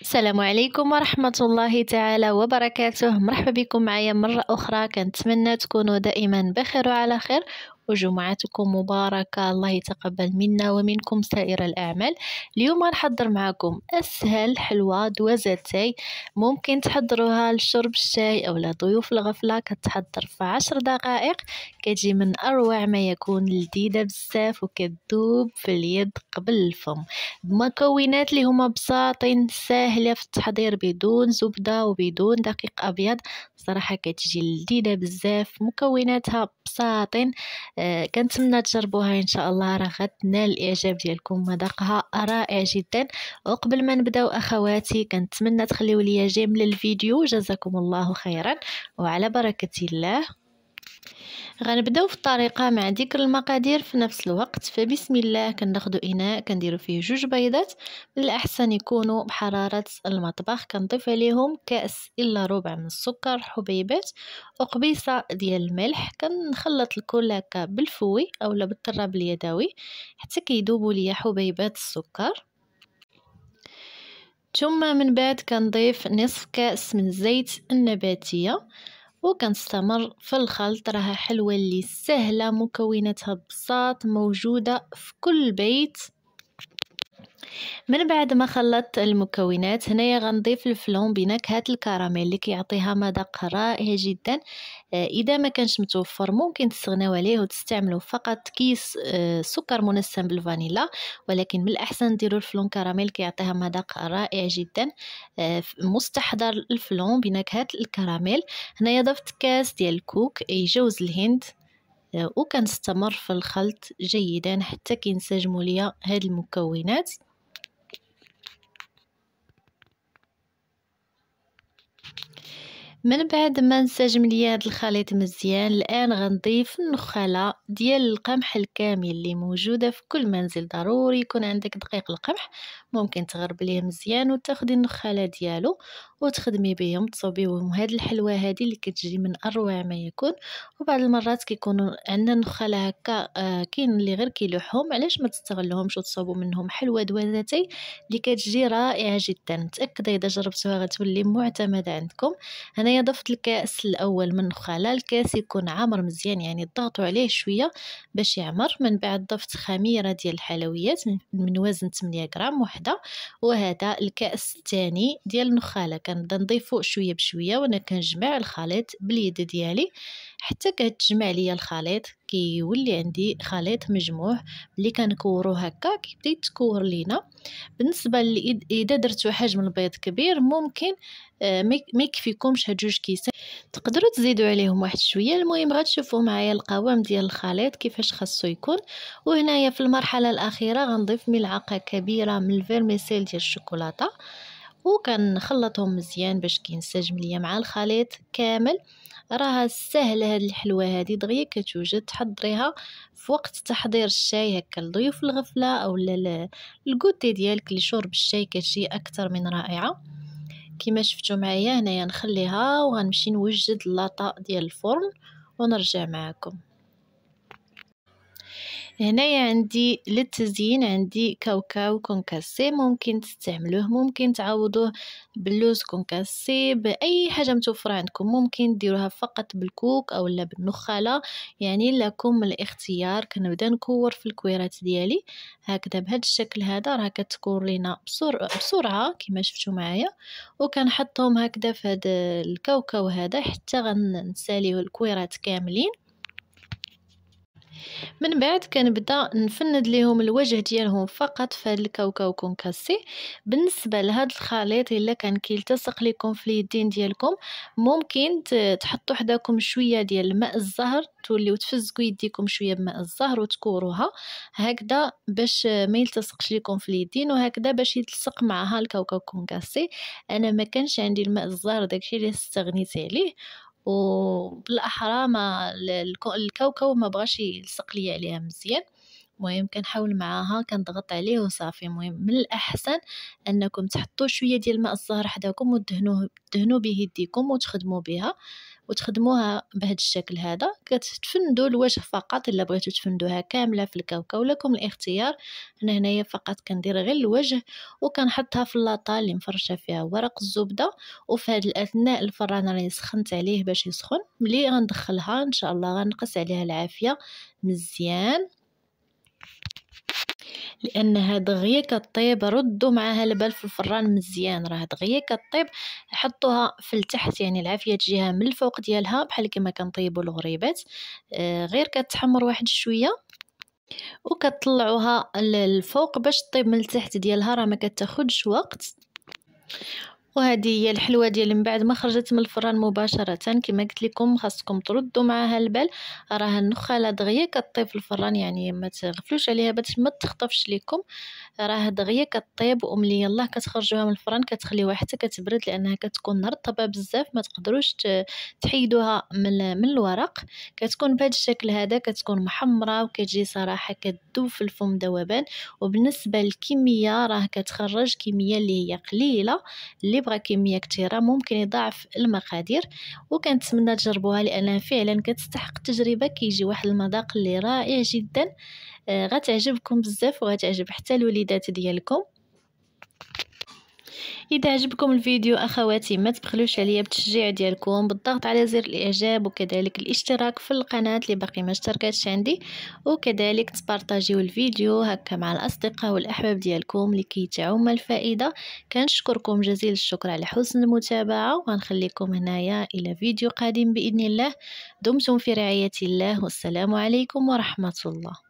السلام عليكم ورحمة الله تعالى وبركاته مرحبا بكم معايا مرة أخرى كنتمنى تكونوا دائما بخير وعلى خير وجمعتكم مباركة الله يتقبل منا ومنكم سائر الأعمال اليوم غنحضر معكم أسهل حلوى دوزة تاي ممكن تحضروها لشرب الشاي أو لضيوف الغفلة كتحضر في عشر دقائق كتجي من أروع ما يكون لذيذة بزاف وكتذوب في اليد قبل الفم بمكونات اللي هما بساطين ساهلة في التحضير بدون زبدة وبدون دقيق أبيض صراحة كتجي لذيذة بزاف مكوناتها بساطين آه، كنتمنى تجربوها ان شاء الله راه غتنال الاعجاب ديالكم مذاقها رائع جدا وقبل ما نبداو اخواتي كنتمنى تخليو ليا جيم للفيديو جزاكم الله خيرا وعلى بركه الله غنبداو في الطريقه مع ذكر المقادير في نفس الوقت فبسم الله كناخذوا اناء كنديروا فيه جوج بيضات من الاحسن يكونوا بحراره المطبخ كنضيف عليهم كاس الا ربع من السكر حبيبات وقبيصه ديال الملح كنخلط الكل هكا بالفوي اولا بالطراب اليدوي حتى كيذوبوا ليا حبيبات السكر ثم من بعد كنضيف نصف كاس من الزيت النباتيه وكنستمر في الخلط راها حلوة اللي سهلة مكوناتها بساط موجودة في كل بيت من بعد ما خلطت المكونات هنايا غنضيف الفلون بنكهه الكراميل اللي كيعطيها مذاق رائع جدا آه، اذا ما كانش متوفر ممكن تستغناو عليه وتستعملوا فقط كيس آه، سكر منسم بالفانيلا ولكن من الاحسن ديروا الفلون كراميل كيعطيها مذاق رائع جدا آه، مستحضر الفلون بنكهه الكراميل هنايا ضفت كاس ديال الكوك يجوز الهند وكنستمر في الخلط جيدا حتى كينسجموا ليا هاد المكونات من بعد ما نسجم ليا هذا الخليط مزيان الان غنضيف النخاله ديال القمح الكامل اللي موجوده في كل منزل ضروري يكون عندك دقيق القمح ممكن تغربليه مزيان وتاخدي النخاله ديالو وتخدمي بهم تصوبيهم هاد الحلوى هادي اللي كتجي من اروع ما يكون وبعض المرات كيكونوا عندنا نخال هكا آه، كاين اللي غير كيلوحهم علاش ما تستغلهمش وتصوبوا منهم حلوى دوازاتي اللي كتجي رائعه جدا متاكده اذا جربتوها غتولي معتمده عندكم هنايا ضفت الكاس الاول من النخاله الكاس يكون عامر مزيان يعني ضغطوا عليه شويه باش يعمر من بعد ضفت خميره ديال الحلويات من وزن 8 غرام وحده وهذا الكاس الثاني ديال النخاله كنبدا نضيفو شويه بشويه وانا كنجمع الخليط باليد ديالي حتى كتجمع ليا الخليط كيولي عندي خليط مجموع ملي كنكورو هكا كيبدا يتكور لينا بالنسبه اذا درتو حجم البيض كبير ممكن آه، ما يكفيكمش هاد جوج كيسان تقدروا تزيدوا عليهم واحد شويه المهم غتشوفوا معايا القوام ديال الخليط كيفاش خاصو يكون وهنايا في المرحله الاخيره غنضيف ملعقه كبيره من الفيرميسيل ديال الشوكولاته وكنخلطهم مزيان باش كينسجم ليا مع الخليط كامل راها سهله هاد الحلوه هادي دغيا كتوجد تحضريها في وقت تحضير الشاي هكا لضيوف الغفله او الكوتي ديالك لشرب شرب الشاي كتجي اكثر من رائعه كما شفتوا معايا هنايا نخليها وغنمشي نوجد لاطا ديال الفرن ونرجع معكم هنايا عندي للتزيين عندي كاوكاو كونكاسي ممكن تستعملوه ممكن تعوضوه باللوز كونكاسي باي حاجه متوفره عندكم ممكن ديروها فقط بالكوك اولا بالنخاله يعني لكم الاختيار كنبدا نكور في الكويرات ديالي هكذا بهذا الشكل هذا راه كتكور لينا بسرعه بسرعه كما شفتوا معايا وكنحطهم هكذا في هذا الكاوكاو هذا حتى غنساليه الكويرات كاملين من بعد كنبدا نفند ليهم الوجه ديالهم فقط في هاد الكاوكاو كونكاسي بالنسبه لهاد الخليط الا كان كيلتصق لكم في اليدين ديالكم ممكن تحطوا حداكم شويه ديال الماء الزهر توليو تفزقوا يديكم شويه بماء الزهر وتكوروها هكذا باش ما يلتصقش لكم في اليدين وهكذا باش يلتصق معها الكاوكاو كونكاسي انا ما كانش عندي الماء الزهر داكشي اللي استغنيت عليه وبالاحرى ما الكوكو ما بغاش يلصق ليا عليها مزيان المهم كنحاول معاها كنضغط عليه وصافي المهم من الاحسن انكم تحطوا شويه ديال الماء الزهر حداكم وتدهنوه دهنوا به يديكم وتخدموا بها وتخدموها بهذا الشكل هذا كتفندوا الوجه فقط الا بغيتو تفندوها كامله في الكاوكا لكم الاختيار انا هنايا فقط كندير غير الوجه وكنحطها في اللاطه اللي مفرشه فيها ورق الزبده وفي هذا الاثناء الفران راني سخنت عليه باش يسخن ملي غندخلها ان شاء الله غنقص عليها العافيه مزيان لان هاد غيك كطيب ردوا معاها البال في الفران مزيان راه هاد غيك كطيب حطوها في التحت يعني العافيه تجيها من الفوق ديالها بحال كما كنطيبوا الغريبات آه، غير كتحمر واحد شويه وكتطلعوها للفوق باش طيب من التحت ديالها راه ما كتاخذش وقت وهذه هي الحلوه ديال من بعد ما خرجت من الفران مباشره كما قلت لكم خاصكم تردوا معها البال راه النخاله دغيا كطيب في الفران يعني ما تغفلوش عليها باش ما تخطفش لكم راه دغيا كطيب وملي يلاه كتخرجوها من الفران كتخليوها حتى كتبرد لانها كتكون رطبه بزاف ما تقدروش تحيدوها من, من الورق كتكون بهذا الشكل هذا كتكون محمره وكتجي صراحه كتذوب في الفم ذوبان وبالنسبه للكميه راه كتخرج كميه اللي هي قليله اللي يبغى كميه كثيره ممكن يضاعف المقادير وكنتمنى تجربوها لانها فعلا كتستحق التجربه كيجي واحد المذاق اللي رائع جدا آه غتعجبكم بزاف وغتعجب حتى الوليدات ديالكم اذا عجبكم الفيديو اخواتي ما تبخلوش عليا بالتشجيع ديالكم بالضغط على زر الاعجاب وكذلك الاشتراك في القناه اللي باقي ما اشتركتش عندي وكذلك تبارطاجيو الفيديو هكا مع الاصدقاء والاحباب ديالكم لكي تعم الفائده كنشكركم جزيل الشكر على حسن المتابعه وغنخليكم هنايا الى فيديو قادم باذن الله دمتم في رعايه الله والسلام عليكم ورحمه الله